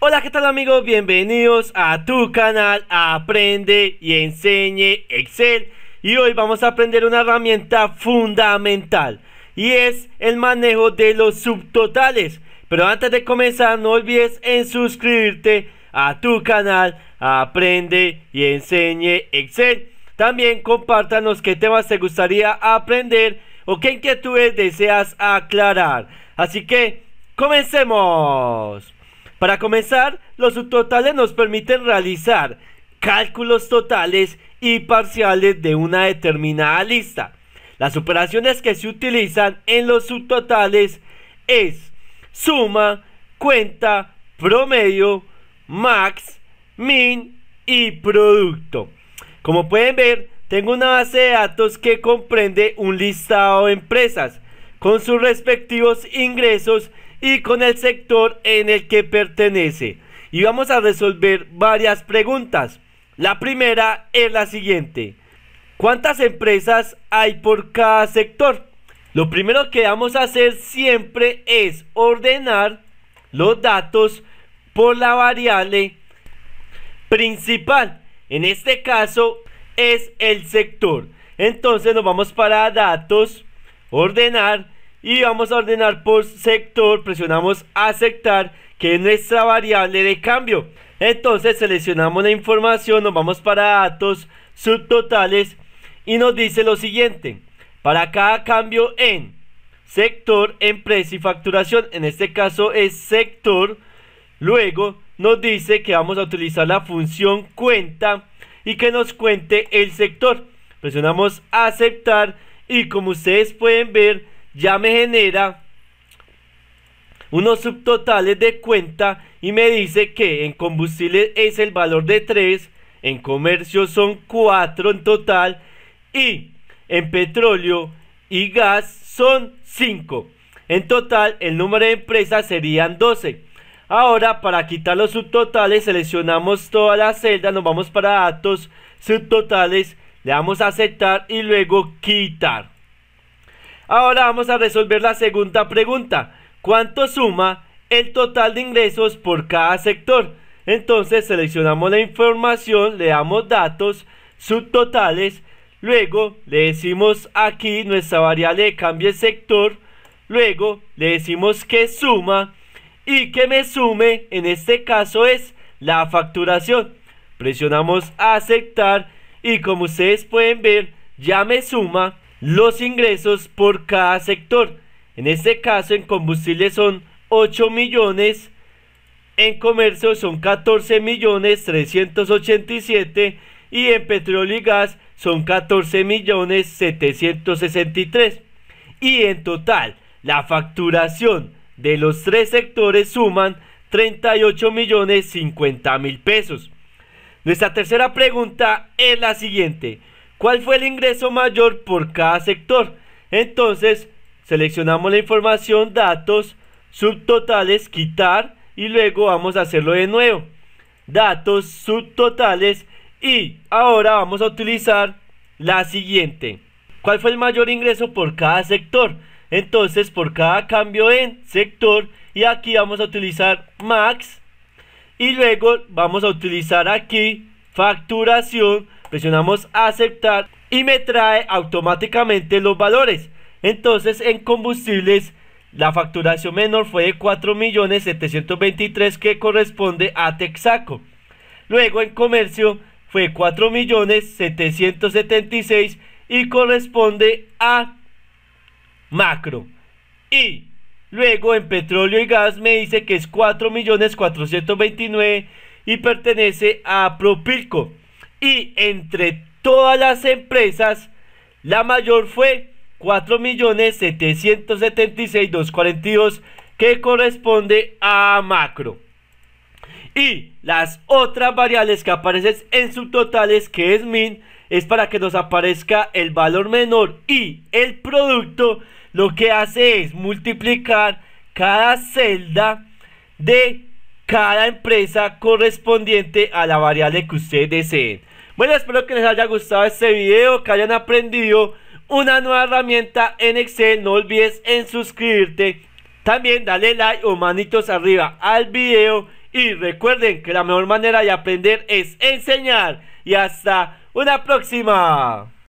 Hola, ¿qué tal amigos? Bienvenidos a tu canal Aprende y Enseñe Excel. Y hoy vamos a aprender una herramienta fundamental y es el manejo de los subtotales. Pero antes de comenzar, no olvides en suscribirte a tu canal Aprende y Enseñe Excel. También compártanos qué temas te gustaría aprender o qué inquietudes deseas aclarar. Así que, comencemos. Para comenzar, los subtotales nos permiten realizar cálculos totales y parciales de una determinada lista. Las operaciones que se utilizan en los subtotales es suma, cuenta, promedio, max, min y producto. Como pueden ver, tengo una base de datos que comprende un listado de empresas con sus respectivos ingresos y con el sector en el que pertenece. Y vamos a resolver varias preguntas. La primera es la siguiente. ¿Cuántas empresas hay por cada sector? Lo primero que vamos a hacer siempre es ordenar los datos por la variable principal. En este caso es el sector. Entonces nos vamos para datos, ordenar y vamos a ordenar por sector, presionamos aceptar que es nuestra variable de cambio. Entonces seleccionamos la información, nos vamos para datos, subtotales y nos dice lo siguiente. Para cada cambio en sector, empresa y facturación, en este caso es sector, luego nos dice que vamos a utilizar la función cuenta y que nos cuente el sector. Presionamos aceptar y como ustedes pueden ver, ya me genera unos subtotales de cuenta y me dice que en combustible es el valor de 3, en comercio son 4 en total y en petróleo y gas son 5. En total el número de empresas serían 12. Ahora para quitar los subtotales seleccionamos toda la celda, nos vamos para datos, subtotales, le damos a aceptar y luego quitar. Ahora vamos a resolver la segunda pregunta. ¿Cuánto suma el total de ingresos por cada sector? Entonces seleccionamos la información, le damos datos, subtotales, luego le decimos aquí nuestra variable de cambio sector, luego le decimos que suma y que me sume, en este caso es la facturación. Presionamos aceptar y como ustedes pueden ver ya me suma los ingresos por cada sector. En este caso en combustible son 8 millones, en comercio son 14 millones 387 y en petróleo y gas son 14 millones 763. Y en total, la facturación de los tres sectores suman 38 millones 50 mil pesos. Nuestra tercera pregunta es la siguiente cuál fue el ingreso mayor por cada sector. Entonces, seleccionamos la información, datos, subtotales, quitar y luego vamos a hacerlo de nuevo. Datos, subtotales y ahora vamos a utilizar la siguiente. ¿Cuál fue el mayor ingreso por cada sector? Entonces, por cada cambio en sector y aquí vamos a utilizar max y luego vamos a utilizar aquí facturación presionamos aceptar y me trae automáticamente los valores. Entonces en combustibles la facturación menor fue de 4.723 que corresponde a Texaco. Luego en comercio fue 776 y corresponde a Macro. Y luego en petróleo y gas me dice que es 4.429.000 y pertenece a Propilco y entre todas las empresas, la mayor fue 4.776.242 que corresponde a macro. Y las otras variables que aparecen en subtotales, que es min, es para que nos aparezca el valor menor y el producto, lo que hace es multiplicar cada celda de cada empresa correspondiente a la variable que ustedes desee Bueno, espero que les haya gustado este video, que hayan aprendido una nueva herramienta en Excel. No olvides en suscribirte. También dale like o manitos arriba al video. Y recuerden que la mejor manera de aprender es enseñar. Y hasta una próxima.